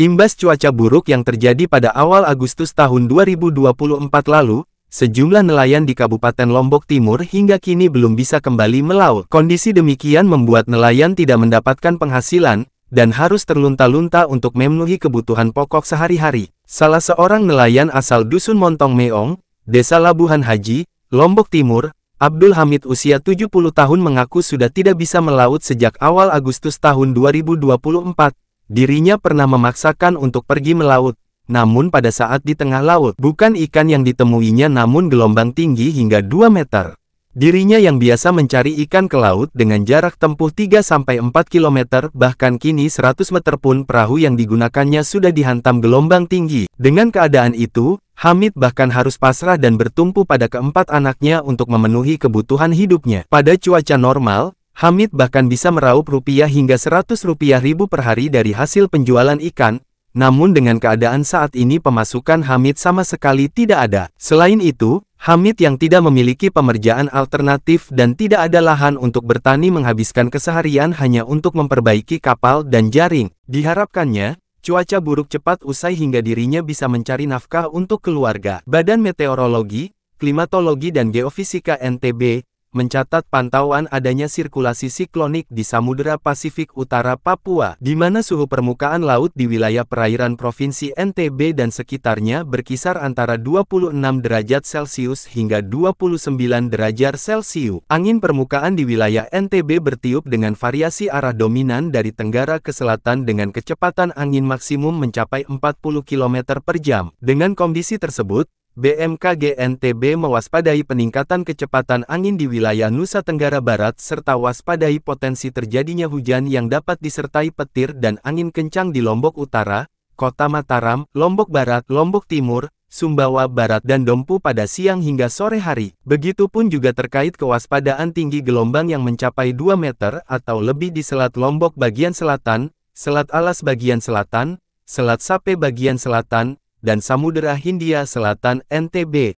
Imbas cuaca buruk yang terjadi pada awal Agustus tahun 2024 lalu, sejumlah nelayan di Kabupaten Lombok Timur hingga kini belum bisa kembali melaut. Kondisi demikian membuat nelayan tidak mendapatkan penghasilan, dan harus terlunta-lunta untuk memenuhi kebutuhan pokok sehari-hari. Salah seorang nelayan asal Dusun Montong Meong, Desa Labuhan Haji, Lombok Timur, Abdul Hamid usia 70 tahun mengaku sudah tidak bisa melaut sejak awal Agustus tahun 2024. Dirinya pernah memaksakan untuk pergi melaut, namun pada saat di tengah laut, bukan ikan yang ditemuinya namun gelombang tinggi hingga 2 meter. Dirinya yang biasa mencari ikan ke laut dengan jarak tempuh 3-4 km, bahkan kini 100 meter pun perahu yang digunakannya sudah dihantam gelombang tinggi. Dengan keadaan itu, Hamid bahkan harus pasrah dan bertumpu pada keempat anaknya untuk memenuhi kebutuhan hidupnya. Pada cuaca normal, Hamid bahkan bisa meraup rupiah hingga 100 rupiah ribu per hari dari hasil penjualan ikan, namun dengan keadaan saat ini pemasukan Hamid sama sekali tidak ada. Selain itu, Hamid yang tidak memiliki pemerjaan alternatif dan tidak ada lahan untuk bertani menghabiskan keseharian hanya untuk memperbaiki kapal dan jaring. Diharapkannya, cuaca buruk cepat usai hingga dirinya bisa mencari nafkah untuk keluarga. Badan Meteorologi, Klimatologi dan Geofisika NTB mencatat pantauan adanya sirkulasi siklonik di Samudera Pasifik Utara Papua, di mana suhu permukaan laut di wilayah perairan Provinsi NTB dan sekitarnya berkisar antara 26 derajat Celcius hingga 29 derajat Celcius. Angin permukaan di wilayah NTB bertiup dengan variasi arah dominan dari tenggara ke selatan dengan kecepatan angin maksimum mencapai 40 km per jam. Dengan kondisi tersebut, BMKG NTB mewaspadai peningkatan kecepatan angin di wilayah Nusa Tenggara Barat serta waspadai potensi terjadinya hujan yang dapat disertai petir dan angin kencang di Lombok Utara, Kota Mataram, Lombok Barat, Lombok Timur, Sumbawa Barat dan Dompu pada siang hingga sore hari. Begitupun juga terkait kewaspadaan tinggi gelombang yang mencapai 2 meter atau lebih di Selat Lombok bagian selatan, Selat Alas bagian selatan, Selat Sape bagian selatan, dan Samudera Hindia Selatan NTB